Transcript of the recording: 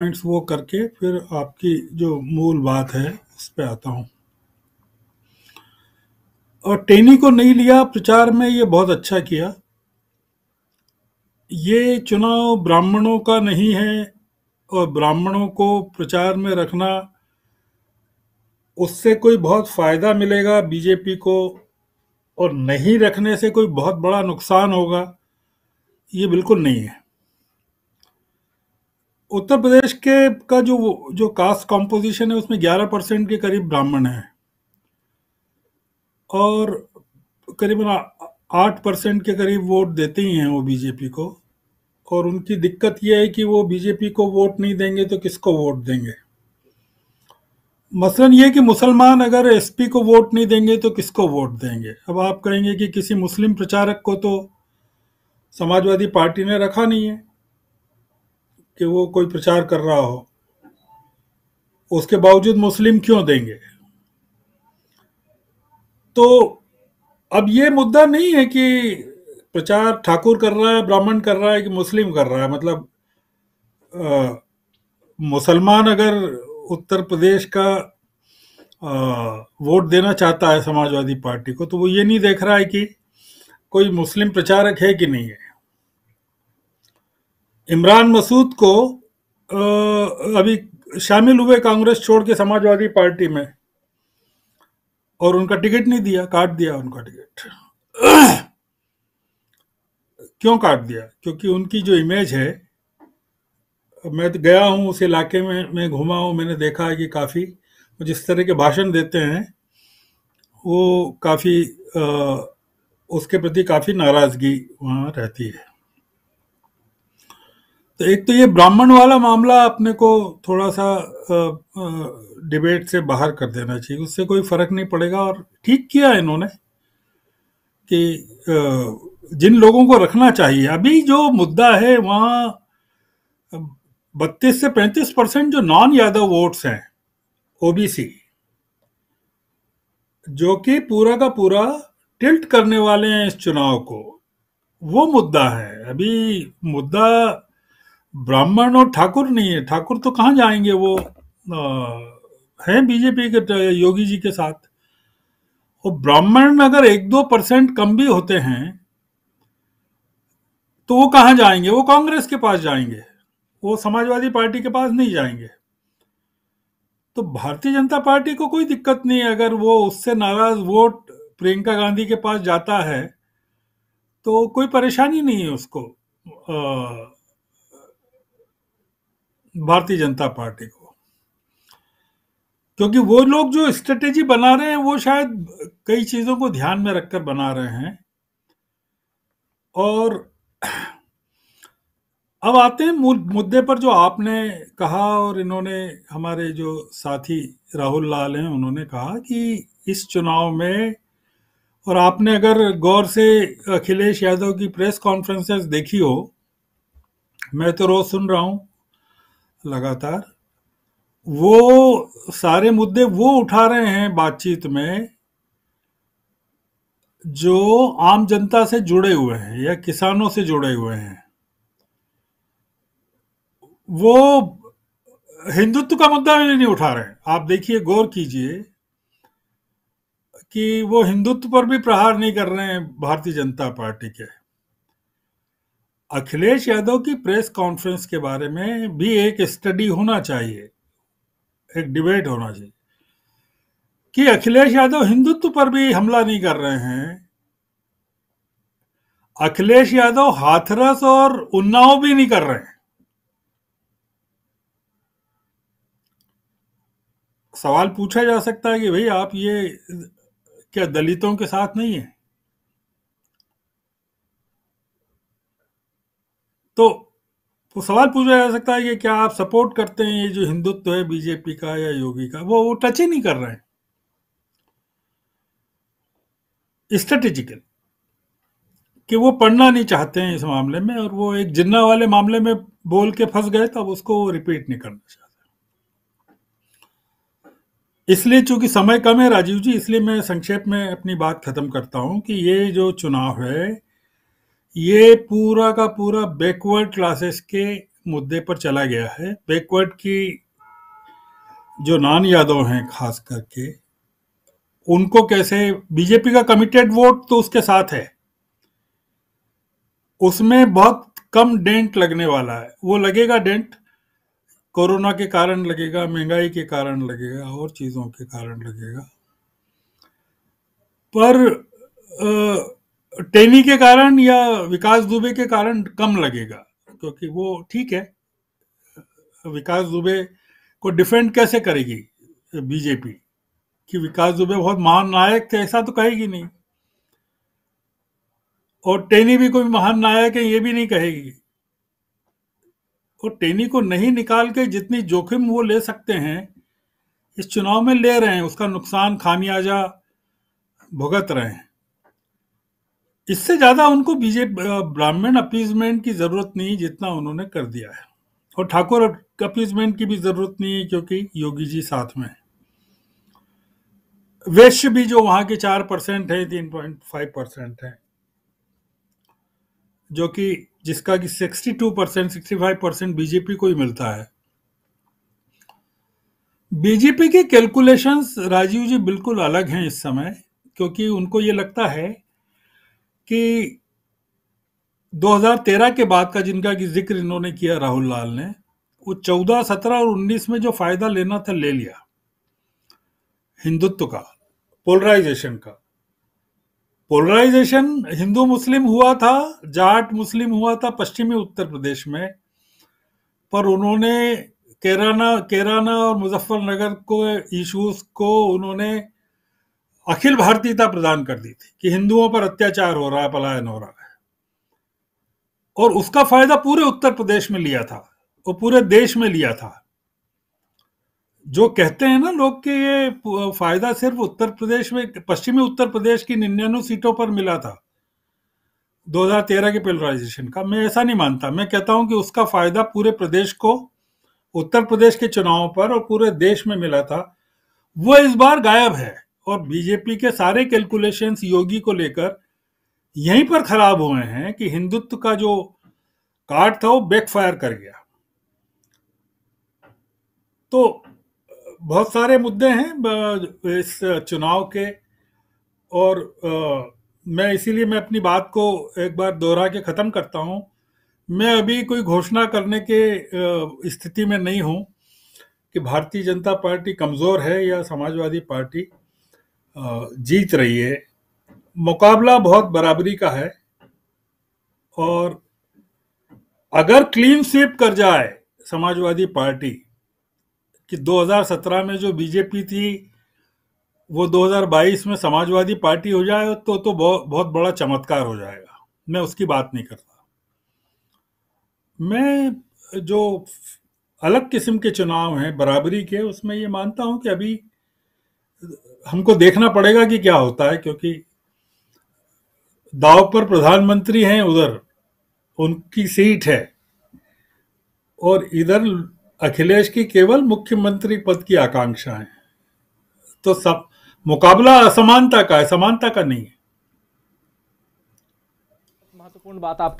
points वो करके फिर आपकी जो मूल बात है उस पर आता हूँ और टेनी को नहीं लिया प्रचार में ये बहुत अच्छा किया ये चुनाव ब्राह्मणों का नहीं है और ब्राह्मणों को प्रचार में रखना उससे कोई बहुत फ़ायदा मिलेगा बीजेपी को और नहीं रखने से कोई बहुत बड़ा नुकसान होगा ये बिल्कुल नहीं है उत्तर प्रदेश के का जो जो कास्ट कॉम्पोजिशन है उसमें 11 परसेंट के करीब ब्राह्मण हैं और करीबन आठ परसेंट के करीब वोट देते ही हैं वो बीजेपी को और उनकी दिक्कत यह है कि वो बीजेपी को वोट नहीं देंगे तो किसको वोट देंगे मसलन ये कि मुसलमान अगर एसपी को वोट नहीं देंगे तो किसको वोट देंगे अब आप कहेंगे कि किसी मुस्लिम प्रचारक को तो समाजवादी पार्टी ने रखा नहीं है कि वो कोई प्रचार कर रहा हो उसके बावजूद मुस्लिम क्यों देंगे तो अब ये मुद्दा नहीं है कि प्रचार ठाकुर कर रहा है ब्राह्मण कर रहा है कि मुस्लिम कर रहा है मतलब मुसलमान अगर उत्तर प्रदेश का आ, वोट देना चाहता है समाजवादी पार्टी को तो वो ये नहीं देख रहा है कि कोई मुस्लिम प्रचारक है कि नहीं है इमरान मसूद को अभी शामिल हुए कांग्रेस छोड़ के समाजवादी पार्टी में और उनका टिकट नहीं दिया काट दिया उनका टिकट क्यों काट दिया क्योंकि उनकी जो इमेज है मैं तो गया हूँ उस इलाके में मैं घूमा हूँ मैंने देखा है कि काफ़ी जिस तरह के भाषण देते हैं वो काफ़ी उसके प्रति काफ़ी नाराज़गी वहाँ रहती है तो एक तो ये ब्राह्मण वाला मामला अपने को थोड़ा सा डिबेट से बाहर कर देना चाहिए उससे कोई फर्क नहीं पड़ेगा और ठीक किया इन्होंने कि जिन लोगों को रखना चाहिए अभी जो मुद्दा है वहाँ बत्तीस से पैंतीस परसेंट जो नॉन यादव वोट्स हैं ओबीसी जो कि पूरा का पूरा टिल्ट करने वाले हैं इस चुनाव को वो मुद्दा है अभी मुद्दा ब्राह्मण और ठाकुर नहीं है ठाकुर तो कहाँ जाएंगे वो है बीजेपी के योगी जी के साथ और ब्राह्मण अगर एक दो परसेंट कम भी होते हैं तो वो कहाँ जाएंगे वो कांग्रेस के पास जाएंगे वो समाजवादी पार्टी के पास नहीं जाएंगे तो भारतीय जनता पार्टी को कोई दिक्कत नहीं है अगर वो उससे नाराज वोट प्रियंका गांधी के पास जाता है तो कोई परेशानी नहीं है उसको आ, भारतीय जनता पार्टी को क्योंकि वो लोग जो स्ट्रेटेजी बना रहे हैं वो शायद कई चीज़ों को ध्यान में रखकर बना रहे हैं और अब आते हैं मुद्दे पर जो आपने कहा और इन्होंने हमारे जो साथी राहुल लाल हैं उन्होंने कहा कि इस चुनाव में और आपने अगर गौर से अखिलेश यादव की प्रेस कॉन्फ्रेंसेस देखी हो मैं तो रोज़ सुन रहा हूं लगातार वो सारे मुद्दे वो उठा रहे हैं बातचीत में जो आम जनता से जुड़े हुए हैं या किसानों से जुड़े हुए हैं वो हिंदुत्व का मुद्दा भी नहीं उठा रहे हैं आप देखिए गौर कीजिए कि वो हिंदुत्व पर भी प्रहार नहीं कर रहे हैं भारतीय जनता पार्टी के अखिलेश यादव की प्रेस कॉन्फ्रेंस के बारे में भी एक स्टडी होना चाहिए एक डिबेट होना चाहिए कि अखिलेश यादव हिंदुत्व पर भी हमला नहीं कर रहे हैं अखिलेश यादव हाथरस और उन्नाव भी नहीं कर रहे हैं सवाल पूछा जा सकता है कि भाई आप ये क्या दलितों के साथ नहीं है तो तो सवाल पूछा जा सकता है कि क्या आप सपोर्ट करते हैं ये जो हिंदुत्व है बीजेपी का या योगी का वो वो टच ही नहीं कर रहे हैं स्ट्रेटेजिकल कि वो पढ़ना नहीं चाहते हैं इस मामले में और वो एक जिन्ना वाले मामले में बोल के फंस गए तब उसको वो रिपीट नहीं करना चाहते इसलिए चूंकि समय कम है राजीव जी इसलिए मैं संक्षेप में अपनी बात खत्म करता हूं कि ये जो चुनाव है ये पूरा का पूरा बैकवर्ड क्लासेस के मुद्दे पर चला गया है बैकवर्ड की जो नान यादव हैं खास करके उनको कैसे बीजेपी का कमिटेड वोट तो उसके साथ है उसमें बहुत कम डेंट लगने वाला है वो लगेगा डेंट कोरोना के कारण लगेगा महंगाई के कारण लगेगा और चीज़ों के कारण लगेगा पर आ, टेनी के कारण या विकास दुबे के कारण कम लगेगा क्योंकि वो ठीक है विकास दुबे को डिफेंड कैसे करेगी बीजेपी कि विकास दुबे बहुत महान नायक थे ऐसा तो कहेगी नहीं और टेनी भी कोई महान नायक है ये भी नहीं कहेगी और टेनी को नहीं निकाल के जितनी जोखिम वो ले सकते हैं इस चुनाव में ले रहे हैं उसका नुकसान खामियाजा भुगत रहे हैं इससे ज्यादा उनको बीजेपी ब्राह्मण अपीजमेंट की जरूरत नहीं जितना उन्होंने कर दिया है और ठाकुर अपीजमेंट की भी जरूरत नहीं है क्योंकि योगी जी साथ में वैश्य भी जो वहां के चार परसेंट है तीन पॉइंट फाइव परसेंट है जो कि जिसका कि sixty two percent sixty five percent BJP को ही मिलता है बीजेपी के कैलकुलेशंस राजीव जी बिल्कुल अलग हैं इस समय क्योंकि उनको ये लगता है कि 2013 के बाद का जिनका कि जिक्र इन्होंने किया राहुल लाल ने वो 14, 17 और 19 में जो फायदा लेना था ले लिया हिंदुत्व का पोलराइजेशन का पोलराइजेशन हिंदू मुस्लिम हुआ था जाट मुस्लिम हुआ था पश्चिमी उत्तर प्रदेश में पर उन्होंने केराना केराना और मुजफ्फरनगर को इश्यूज को उन्होंने अखिल भारतीयता प्रदान कर दी थी कि हिंदुओं पर अत्याचार हो रहा है पलायन हो रहा है और उसका फायदा पूरे उत्तर प्रदेश में लिया था और पूरे देश में लिया था जो कहते हैं ना लोग कि ये फायदा सिर्फ उत्तर प्रदेश में पश्चिमी उत्तर प्रदेश की निन्यानवे सीटों पर मिला था 2013 के पेलराइजेशन का मैं ऐसा नहीं मानता मैं कहता हूं कि उसका फायदा पूरे प्रदेश को उत्तर प्रदेश के चुनावों पर और पूरे देश में मिला था वो इस बार गायब है और बीजेपी के सारे कैलकुलेशन योगी को लेकर यहीं पर खराब हुए हैं कि हिंदुत्व का जो कार्ड था वो बैकफायर कर गया तो बहुत सारे मुद्दे हैं इस चुनाव के और आ, मैं इसीलिए मैं अपनी बात को एक बार दोहरा के ख़त्म करता हूं मैं अभी कोई घोषणा करने के स्थिति में नहीं हूं कि भारतीय जनता पार्टी कमज़ोर है या समाजवादी पार्टी जीत रही है मुकाबला बहुत बराबरी का है और अगर क्लीन स्वीप कर जाए समाजवादी पार्टी कि 2017 में जो बीजेपी थी वो 2022 में समाजवादी पार्टी हो जाए तो तो बहुत बड़ा चमत्कार हो जाएगा मैं उसकी बात नहीं करता मैं जो अलग किस्म के चुनाव हैं बराबरी के उसमें ये मानता हूं कि अभी हमको देखना पड़ेगा कि क्या होता है क्योंकि दाव पर प्रधानमंत्री हैं उधर उनकी सीट है और इधर अखिलेश की केवल मुख्यमंत्री पद की आकांक्षा है तो सब मुकाबला असमानता का है समानता का नहीं है महत्वपूर्ण बात आप